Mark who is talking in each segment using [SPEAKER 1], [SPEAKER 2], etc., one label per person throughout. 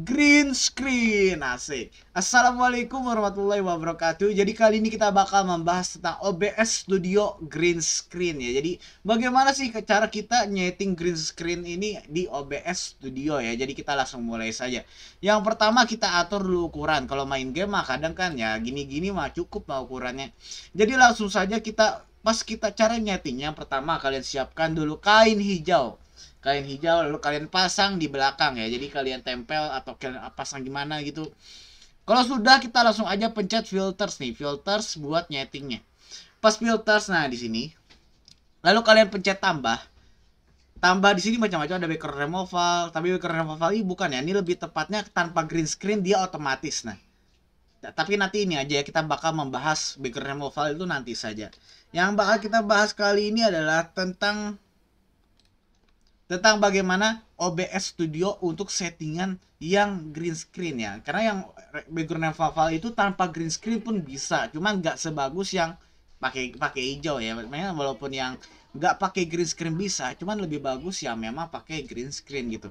[SPEAKER 1] green screen asik Assalamualaikum warahmatullahi wabarakatuh jadi kali ini kita bakal membahas tentang OBS Studio green screen ya jadi bagaimana sih cara kita nyeting green screen ini di OBS Studio ya jadi kita langsung mulai saja yang pertama kita atur dulu ukuran kalau main game mah kadang kan ya gini-gini mah cukup lah ukurannya jadi langsung saja kita pas kita cara nyeting yang pertama kalian siapkan dulu kain hijau kain hijau lalu kalian pasang di belakang ya jadi kalian tempel atau kalian pasang gimana gitu kalau sudah kita langsung aja pencet filters nih filters buat nyetingnya pas filters nah di sini lalu kalian pencet tambah tambah di sini macam-macam ada background removal tapi background removal ini bukan ya ini lebih tepatnya tanpa green screen dia otomatis nah, nah tapi nanti ini aja ya kita bakal membahas background removal itu nanti saja yang bakal kita bahas kali ini adalah tentang tentang bagaimana OBS Studio untuk settingan yang green screen ya. Karena yang background yang Faval itu tanpa green screen pun bisa, cuman nggak sebagus yang pakai pakai hijau ya. Memang walaupun yang nggak pakai green screen bisa, cuman lebih bagus ya memang pakai green screen gitu.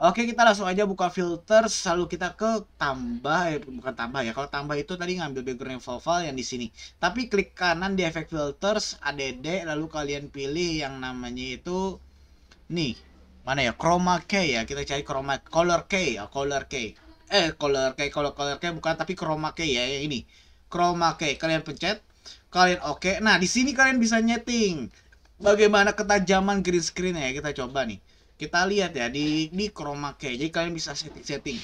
[SPEAKER 1] Oke kita langsung aja buka filter, lalu kita ke tambah, eh, bukan tambah ya. Kalau tambah itu tadi ngambil background yang Faval yang di sini. Tapi klik kanan di efek filters, add, lalu kalian pilih yang namanya itu nih mana ya chroma key ya kita cari chroma color key ya color key eh color key color color key bukan tapi chroma key ya ini chroma key kalian pencet kalian oke okay. nah di sini kalian bisa nyeting bagaimana ketajaman green screen ya kita coba nih kita lihat ya di di chroma key jadi kalian bisa setting setting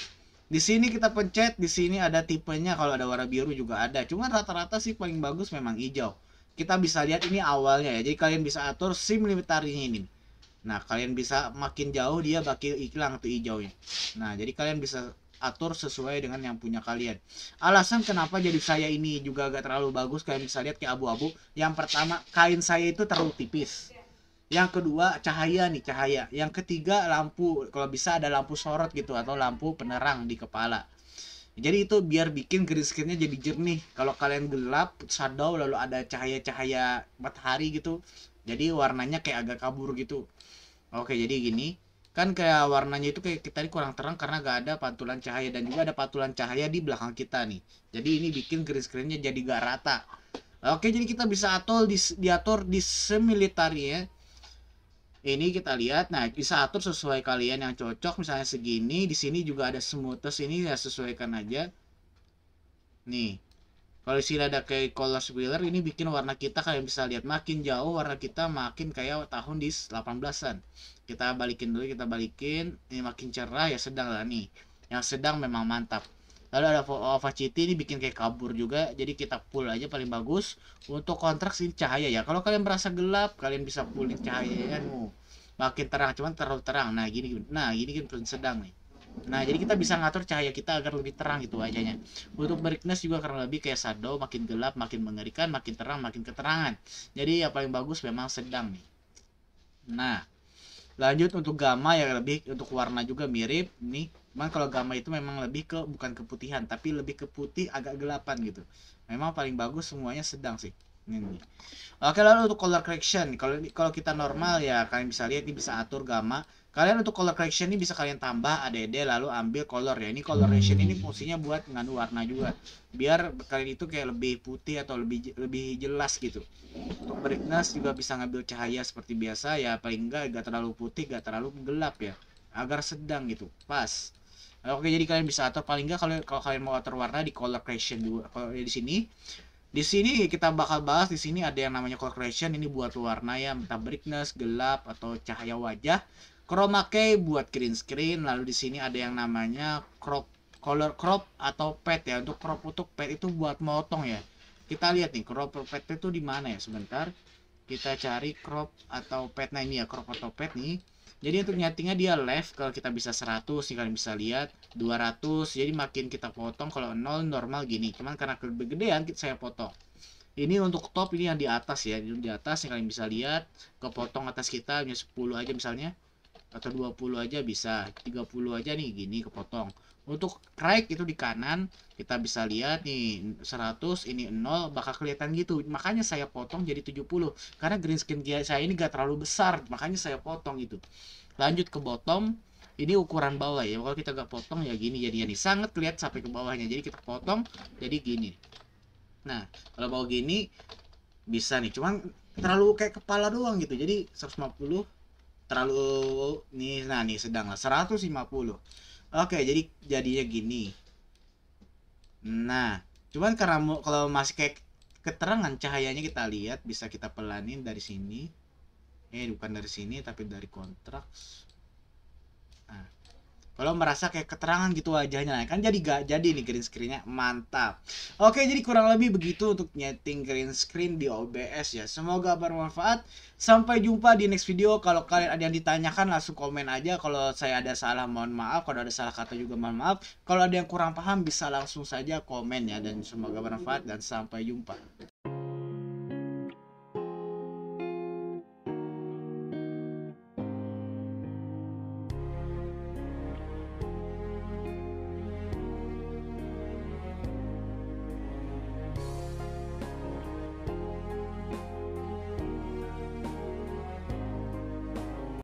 [SPEAKER 1] di sini kita pencet di sini ada tipenya kalau ada warna biru juga ada cuman rata-rata sih paling bagus memang hijau kita bisa lihat ini awalnya ya jadi kalian bisa atur sim limitarinya ini Nah, kalian bisa makin jauh dia bakal hilang tuh hijaunya. Nah, jadi kalian bisa atur sesuai dengan yang punya kalian. Alasan kenapa jadi saya ini juga agak terlalu bagus, kalian bisa lihat kayak abu-abu. Yang pertama, kain saya itu terlalu tipis. Yang kedua, cahaya nih, cahaya. Yang ketiga, lampu. Kalau bisa ada lampu sorot gitu atau lampu penerang di kepala. Jadi itu biar bikin green screen jadi jernih. Kalau kalian gelap, shadow lalu ada cahaya-cahaya matahari gitu. Jadi warnanya kayak agak kabur gitu Oke, jadi gini. Kan kayak warnanya itu kayak kita ini kurang terang karena gak ada pantulan cahaya. Dan juga ada pantulan cahaya di belakang kita nih. Jadi ini bikin green screennya jadi gak rata. Oke, jadi kita bisa atur di, diatur di semilitari ya. Ini kita lihat. Nah, bisa atur sesuai kalian yang cocok. Misalnya segini. Di sini juga ada smoothness. Ini ya sesuaikan aja. Nih. Kalau sini ada kayak Color Wheeler, ini bikin warna kita kalian bisa lihat makin jauh warna kita makin kayak tahun di 18-an. Kita balikin dulu, kita balikin. Ini makin cerah ya sedang lah nih. Yang sedang memang mantap. Lalu ada Opacity ini bikin kayak kabur juga. Jadi kita pull aja paling bagus. Untuk kontrak sih cahaya ya. Kalau kalian merasa gelap, kalian bisa pullin cahayanya. Makin terang, cuman terlalu terang. Nah, gini. Nah, gini kan sedang nih Nah, jadi kita bisa ngatur cahaya kita agar lebih terang gitu wajahnya. Untuk brightness juga karena lebih kayak shadow, makin gelap, makin mengerikan, makin terang, makin keterangan. Jadi yang paling bagus memang sedang nih. Nah, lanjut untuk gamma yang lebih untuk warna juga mirip nih. memang kalau gamma itu memang lebih ke bukan keputihan, tapi lebih ke putih agak gelapan gitu. Memang paling bagus semuanya sedang sih ini. Hmm. Oke lalu untuk color correction kalau kalau kita normal ya kalian bisa lihat ini bisa atur gamma kalian untuk color correction ini bisa kalian tambah add lalu ambil color ya ini coloration ini hmm. fungsinya buat nganu warna juga biar kalian itu kayak lebih putih atau lebih lebih jelas gitu untuk brightness juga bisa ngambil cahaya seperti biasa ya paling enggak enggak terlalu putih enggak terlalu gelap ya agar sedang gitu pas Oke, jadi kalian bisa atur paling enggak kalau kalau kalian mau atur warna di color correction juga. Kalau di sini di sini kita bakal bahas di sini ada yang namanya correction ini buat warna ya, entah brightness, gelap atau cahaya wajah. Chroma key buat green screen, lalu di sini ada yang namanya crop color crop atau pet ya. Untuk crop untuk pet itu buat motong ya. Kita lihat nih crop pet itu di mana ya sebentar kita cari crop atau pet nah ini ya crop atau pet nih jadi untuk nyatinya dia left kalau kita bisa 100 nih kalian bisa lihat 200 jadi makin kita potong kalau nol normal gini cuman karena kegedean saya potong ini untuk top ini yang di atas ya di atas yang kalian bisa lihat kepotong atas kita hanya 10 aja misalnya atau 20 aja bisa 30 aja nih gini kepotong untuk right itu di kanan kita bisa lihat nih 100 ini 0 bakal kelihatan gitu. Makanya saya potong jadi 70 karena green screen saya ini gak terlalu besar, makanya saya potong itu. Lanjut ke bottom ini ukuran bawah ya kalau kita gak potong ya gini jadinya nih sangat kelihatan sampai ke bawahnya jadi kita potong jadi gini nah kalau mau gini bisa nih cuman terlalu kayak kepala doang gitu jadi 150 terlalu nih nah nih sedang lah 150 Oke, jadi jadinya gini. Nah, cuman karena kalau masih kayak keterangan cahayanya kita lihat bisa kita pelanin dari sini. Eh, bukan dari sini tapi dari kontraks. Nah, kalau merasa kayak keterangan gitu wajahnya. Nah, kan jadi gak jadi nih green screennya. Mantap. Oke, jadi kurang lebih begitu untuk nyeting green screen di OBS ya. Semoga bermanfaat. Sampai jumpa di next video. Kalau kalian ada yang ditanyakan langsung komen aja. Kalau saya ada salah mohon maaf. Kalau ada salah kata juga mohon maaf. Kalau ada yang kurang paham bisa langsung saja komen ya. Dan semoga bermanfaat dan sampai jumpa.